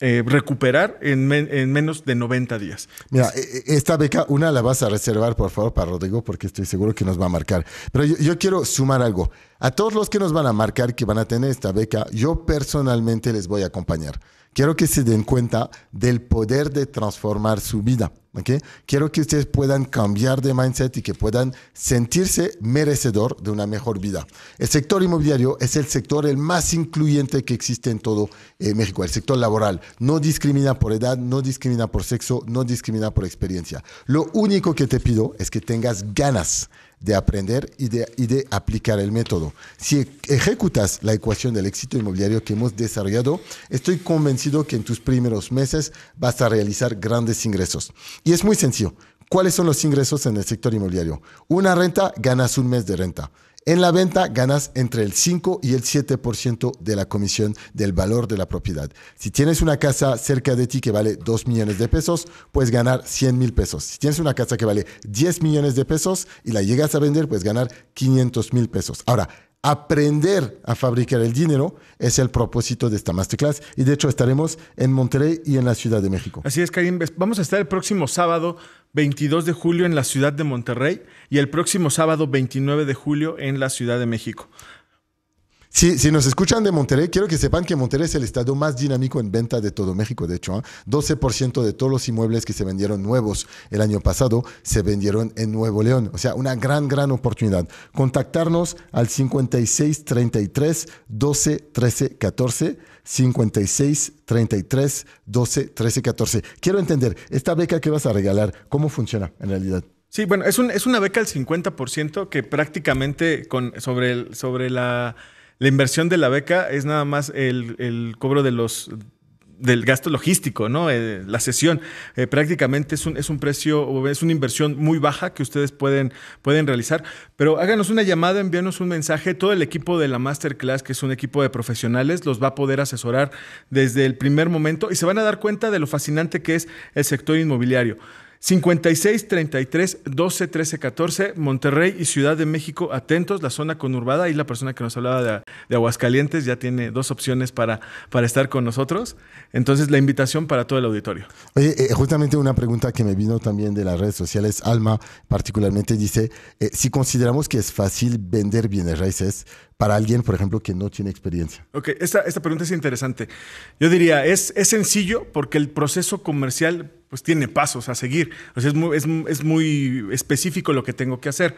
eh, recuperar en, menos de 90 días. Mira, e, e, esta beca, una la vas a reservar, por favor, para Rodrigo, porque estoy seguro que nos va a marcar. Pero yo, yo, quiero sumar algo. A todos los que nos van a marcar, que van a tener esta beca, yo personalmente les voy a acompañar. Quiero que se den cuenta del poder de transformar su vida. ¿okay? Quiero que ustedes puedan cambiar de mindset y que puedan sentirse merecedor de una mejor vida. El sector inmobiliario es el sector el más incluyente que existe en todo eh, México. El sector laboral no discrimina por edad, no discrimina por sexo, no discrimina por experiencia. Lo único que te pido es que tengas ganas de aprender y de, aplicar el método. Si e-, ejecutas la ecuación del éxito inmobiliario que hemos desarrollado, estoy convencido que en tus primeros meses vas a realizar grandes ingresos. Y es muy sencillo. ¿Cuáles son los ingresos en el sector inmobiliario? Una renta, ganas un mes de renta. En la venta ganas entre el 5 y el 7% de la comisión del valor de la propiedad. Si tienes una casa cerca de ti que vale 2 millones de pesos, puedes ganar 100 mil pesos. Si tienes una casa que vale 10 millones de pesos y la llegas a vender, puedes ganar 500 mil pesos. Ahora, aprender a fabricar el dinero es el propósito de esta masterclass y de hecho estaremos en Monterrey y en la Ciudad de México. Así es, Karim, vamos a estar el próximo sábado 22 de julio en la ciudad de Monterrey y el próximo sábado 29 de julio en la Ciudad de México. Si, si, nos escuchan de Monterrey, quiero que sepan que Monterrey es el estado más dinámico en venta de todo México, de hecho. 12% ¿eh? de todos los inmuebles que se vendieron nuevos el año pasado se vendieron en Nuevo León. O sea, una gran, gran oportunidad. Contactarnos al 5633 12 13 14 56 33 12 13 14. Quiero entender, esta beca que vas a regalar, ¿cómo funciona en realidad? Sí, bueno, es, es una beca al 50% que prácticamente con, sobre, el, sobre la, inversión de la beca es nada más el, el cobro de los del gasto logístico, ¿no? Eh, la sesión eh, prácticamente es un, es un precio, es una inversión muy baja que ustedes pueden, pueden realizar. Pero háganos una llamada, envíanos un mensaje. Todo el equipo de la Masterclass, que es un equipo de profesionales, los va a poder asesorar desde el primer momento y se van a dar cuenta de lo fascinante que es el sector inmobiliario. 56 33 12 13 14, Monterrey y Ciudad de México, atentos, la zona conurbada. y la persona que nos hablaba de, Aguascalientes ya tiene dos opciones para, para estar con nosotros. Entonces, la invitación para todo el auditorio. Oye, eh, eh, justamente una pregunta que me vino también de las redes sociales, Alma particularmente dice: eh, si consideramos que es fácil vender bienes raíces para alguien, por ejemplo, que no tiene experiencia. Ok, esta, esta pregunta es interesante. Yo diría: es, es sencillo porque el proceso comercial pues tiene pasos a seguir. es muy, específico lo que tengo que hacer.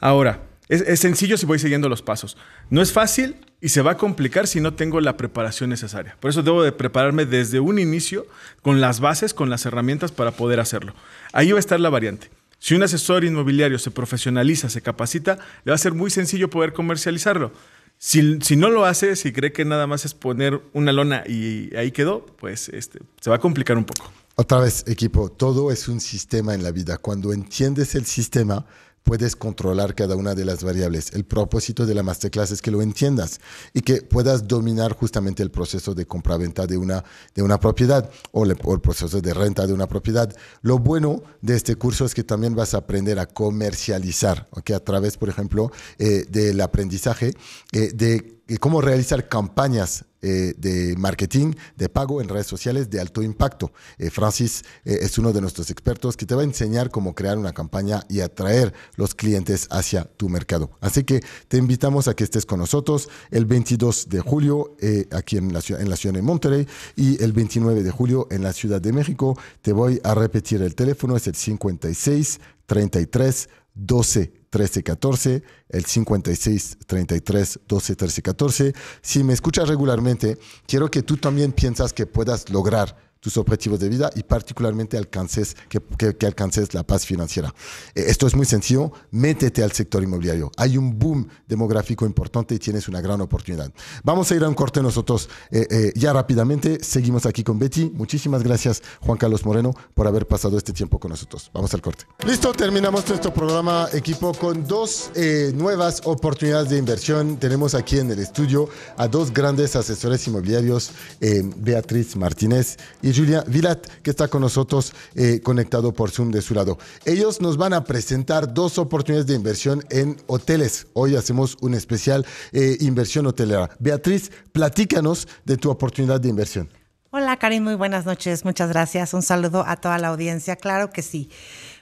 Ahora, es, sencillo si voy siguiendo los pasos. No es fácil y se va a complicar si no tengo la preparación necesaria. Por eso debo de prepararme desde un inicio con las bases, con las herramientas para poder hacerlo. Ahí va a estar la variante. Si un asesor inmobiliario se profesionaliza, se capacita, le va a ser muy sencillo poder comercializarlo. Si, si no lo hace, si cree que nada más es poner una lona y ahí quedó, pues este, se va a complicar un poco. Otra vez, equipo, todo es un sistema en la vida. Cuando entiendes el sistema, puedes controlar cada una de las variables. El propósito de la masterclass es que lo entiendas y que puedas dominar justamente el proceso de compraventa de una, de una propiedad o, el proceso de renta de una propiedad. Lo bueno de este curso es que también vas a aprender a comercializar, a través, por ejemplo, eh, del aprendizaje eh, de cómo realizar campañas eh, de marketing de pago en redes sociales de alto impacto. Eh, Francis eh, es uno de nuestros expertos que te va a enseñar cómo crear una campaña y atraer los clientes hacia tu mercado. Así que te invitamos a que estés con nosotros el 22 de julio aquí en la, en la ciudad de Monterrey y el 29 de julio en la Ciudad de México. Te voy a repetir el teléfono, es el 56 33 12 13 14, el 56 33 12 13 14. Si me escuchas regularmente, quiero que tú también piensas que puedas lograr tus objetivos de vida y particularmente alcances, que, alcances la paz financiera. Eh, esto es muy sencillo, métete al sector inmobiliario. Hay un boom demográfico importante y tienes una gran oportunidad. Vamos a ir a un corte nosotros eh, eh, ya rápidamente. Seguimos aquí con Betty. Muchísimas gracias Juan Carlos Moreno por haber pasado este tiempo con nosotros. Vamos al corte. Listo, terminamos nuestro programa equipo con dos nuevas oportunidades de inversión. Tenemos aquí en el estudio a dos grandes asesores inmobiliarios, Beatriz Martínez y Julia Vilat, que está con nosotros eh, conectado por Zoom de su lado. Ellos nos van a presentar dos oportunidades de inversión en hoteles. Hoy hacemos un especial eh, inversión hotelera. Beatriz, platícanos de tu oportunidad de inversión. Hola Karim, muy buenas noches, muchas gracias. Un saludo a toda la audiencia, claro que sí.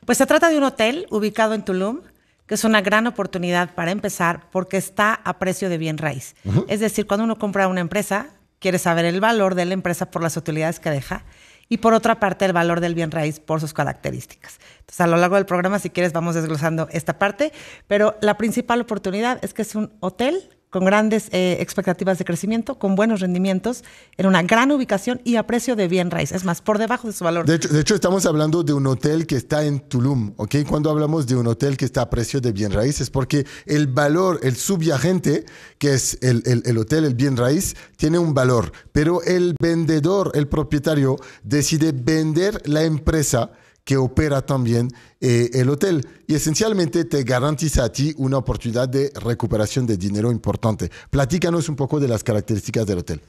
Pues se trata de un hotel ubicado en Tulum, que es una gran oportunidad para empezar porque está a precio de bien raíz. Es decir, cuando uno compra una empresa, quiere saber el valor de la empresa por las utilidades que deja y por otra parte el valor del bien raíz por sus características. Entonces a lo largo del programa, si quieres, vamos desglosando esta parte, pero la principal oportunidad es que es un hotel con grandes eh, expectativas de crecimiento, con buenos rendimientos, en una gran ubicación y a precio de bien raíz. Es más, por debajo de su valor. De hecho, estamos hablando de un hotel que está en Tulum, ¿ok? Cuando hablamos de un hotel que está a precio de bien raíz es porque el valor, el subyacente, que es el, el hotel, el bien raíz, tiene un valor, pero el vendedor, el propietario, decide vender la empresa que opera también eh, el hotel y esencialmente te garantiza a ti una oportunidad de recuperación de dinero importante. Platícanos un poco de las características del hotel.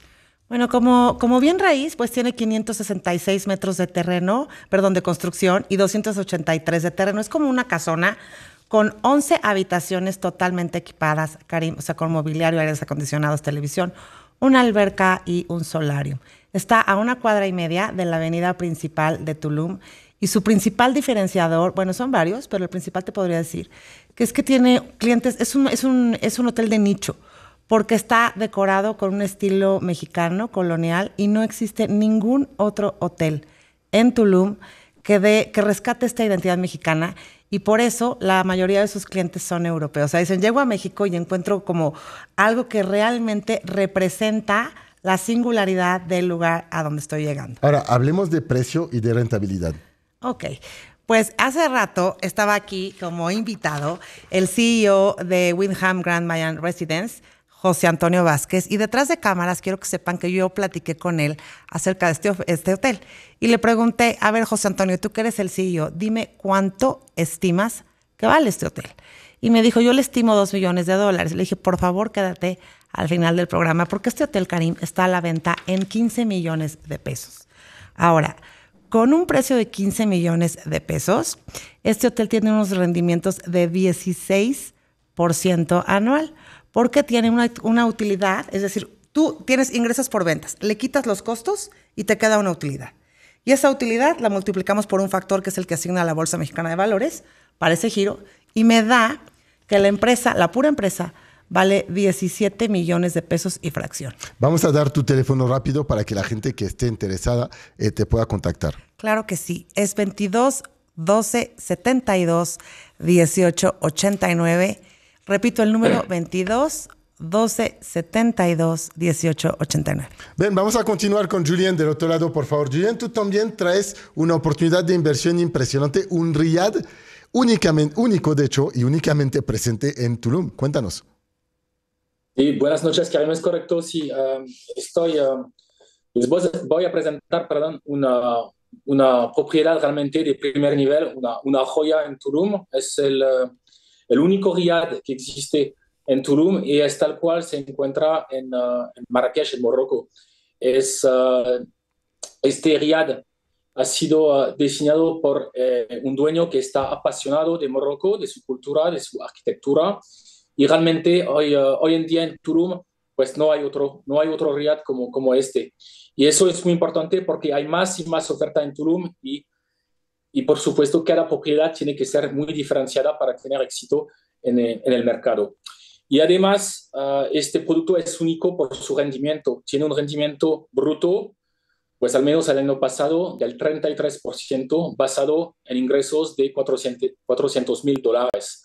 Bueno, como, como bien raíz, pues tiene 566 metros de terreno, perdón, de construcción y 283 de terreno. Es como una casona con 11 habitaciones totalmente equipadas, o sea, con mobiliario, aires acondicionados, televisión, una alberca y un solario. Está a una cuadra y media de la avenida principal de Tulum y su principal diferenciador, bueno, son varios, pero el principal te podría decir, que es que tiene clientes, es un, es un, es un hotel de nicho, porque está decorado con un estilo mexicano, colonial, y no existe ningún otro hotel en Tulum que, de, que rescate esta identidad mexicana y por eso la mayoría de sus clientes son europeos. O sea, dicen, llego a México y encuentro como algo que realmente representa la singularidad del lugar a donde estoy llegando. Ahora, hablemos de precio y de rentabilidad. Ok. Pues hace rato estaba aquí como invitado el CEO de Windham Grand Mayan Residence, José Antonio Vázquez, y detrás de cámaras quiero que sepan que yo platiqué con él acerca de este, este hotel y le pregunté, a ver José Antonio, tú que eres el CEO, dime cuánto estimas que vale este hotel. Y me dijo, yo le estimo dos millones de dólares. Le dije, por favor, quédate al final del programa, porque este hotel Karim está a la venta en 15 millones de pesos. Ahora, con un precio de 15 millones de pesos, este hotel tiene unos rendimientos de 16% anual, porque tiene una, una utilidad, es decir, tú tienes ingresos por ventas, le quitas los costos y te queda una utilidad. Y esa utilidad la multiplicamos por un factor que es el que asigna la Bolsa Mexicana de Valores para ese giro y me da que la empresa, la pura empresa, vale 17 millones de pesos y fracción. Vamos a dar tu teléfono rápido para que la gente que esté interesada eh, te pueda contactar. Claro que sí, es 22 12 72 18 89. Repito el número 22 12 72 18 89. Bien, vamos a continuar con Julián del otro lado, por favor. Julien, tú también traes una oportunidad de inversión impresionante, un RIAD únicamente, único de hecho y únicamente presente en Tulum. Cuéntanos buenas noches, Karim, es correcto. Sí, um, estoy, um, les voy a presentar perdón, una, una, propiedad realmente de primer nivel, una, una joya en Tulum. Es el, uh, el único riad que existe en Tulum y es tal cual se encuentra en, uh, en Marrakech, en Morroco. Es, uh, este riad ha sido diseñado por eh, un dueño que está apasionado de Morroco, de su cultura, de su arquitectura y realmente hoy, eh, hoy en día en Tulum, pues no hay otro, no hay otro riad como, como este. Y eso es muy importante porque hay más y más oferta en Tulum y, y por supuesto cada propiedad tiene que ser muy diferenciada para tener éxito en, eh, en el mercado. Y además, eh, este producto es único por su rendimiento. Tiene un rendimiento bruto, pues al menos el año pasado, del 33%, basado en ingresos de 400 mil dólares.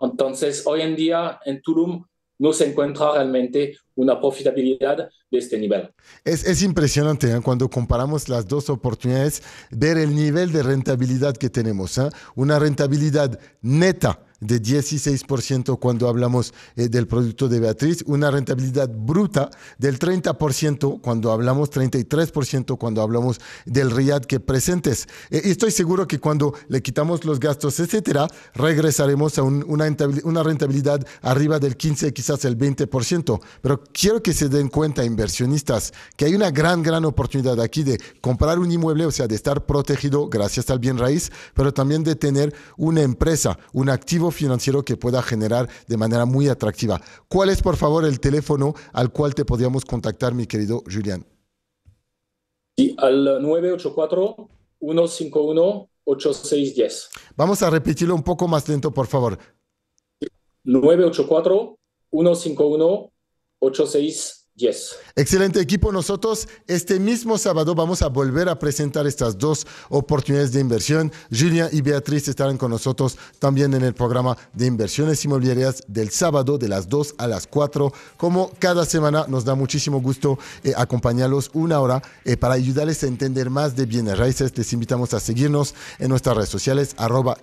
Entonces, hoy en día en Tulum no se encuentra realmente una profitabilidad de este nivel. Es, impresionante ¿eh? cuando comparamos las dos oportunidades, ver el nivel de rentabilidad que tenemos. ¿eh? Una rentabilidad neta de 16% cuando hablamos eh, del producto de Beatriz, una rentabilidad bruta del 30% cuando hablamos, 33% cuando hablamos del RIAD que presentes. Eh, estoy seguro que cuando le quitamos los gastos, etcétera, regresaremos a una, una rentabilidad arriba del 15, quizás el 20%. Pero quiero que se den cuenta, inversionistas, que hay una gran, gran oportunidad aquí de comprar un inmueble, o sea, de estar protegido gracias al bien raíz, pero también de tener una empresa, un activo financiero que pueda generar de manera muy atractiva. ¿Cuál es, por favor, el teléfono al cual te podríamos contactar, mi querido Julián? Sí, al 984-151-8610. Vamos a repetirlo un poco más lento, por favor. 984-151-8610. Excelente equipo. Nosotros este mismo sábado vamos a volver a presentar estas dos oportunidades de inversión. Julia y Beatriz estarán con nosotros también en el programa de inversiones inmobiliarias del sábado de las 2 a las 4. Como cada semana nos da muchísimo gusto eh, acompañarlos una hora eh, para ayudarles a entender más de bienes raíces. Les invitamos a seguirnos en nuestras redes sociales arroba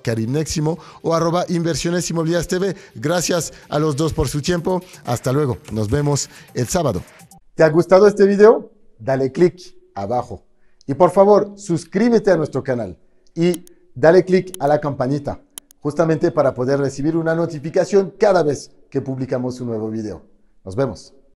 o arroba inversiones inmobiliarias TV. Gracias a los dos por su tiempo. Hasta luego. Nos vemos el sábado. ¿Te ha gustado este video? Dale click abajo. Y por favor, suscríbete a nuestro canal y dale click a la campanita, justamente para poder recibir una notificación cada vez que publicamos un nuevo video. Nos vemos.